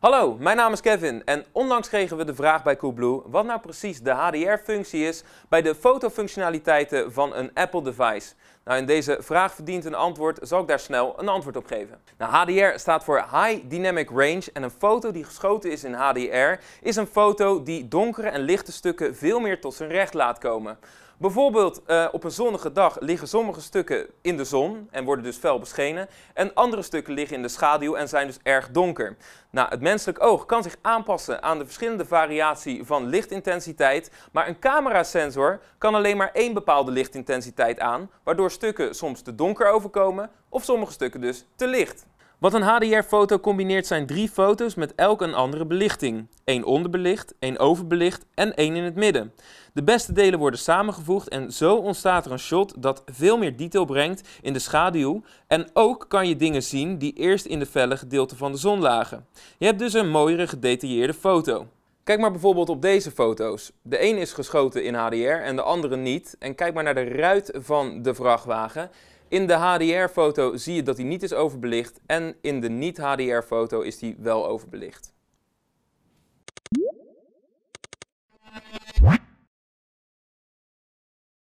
Hallo, mijn naam is Kevin en onlangs kregen we de vraag bij Coolblue wat nou precies de HDR-functie is bij de fotofunctionaliteiten van een Apple-device. Nou, in deze vraag verdient een antwoord, zal ik daar snel een antwoord op geven. Nou, HDR staat voor High Dynamic Range en een foto die geschoten is in HDR is een foto die donkere en lichte stukken veel meer tot zijn recht laat komen. Bijvoorbeeld eh, op een zonnige dag liggen sommige stukken in de zon en worden dus fel beschenen. En andere stukken liggen in de schaduw en zijn dus erg donker. Nou, het menselijk oog kan zich aanpassen aan de verschillende variatie van lichtintensiteit. Maar een camerasensor kan alleen maar één bepaalde lichtintensiteit aan. Waardoor stukken soms te donker overkomen of sommige stukken dus te licht. Wat een HDR-foto combineert zijn drie foto's met elk een andere belichting. één onderbelicht, één overbelicht en één in het midden. De beste delen worden samengevoegd en zo ontstaat er een shot dat veel meer detail brengt in de schaduw. En ook kan je dingen zien die eerst in de felle gedeelte van de zon lagen. Je hebt dus een mooiere gedetailleerde foto. Kijk maar bijvoorbeeld op deze foto's. De een is geschoten in HDR en de andere niet. En kijk maar naar de ruit van de vrachtwagen. In de HDR-foto zie je dat hij niet is overbelicht en in de niet-HDR-foto is hij wel overbelicht.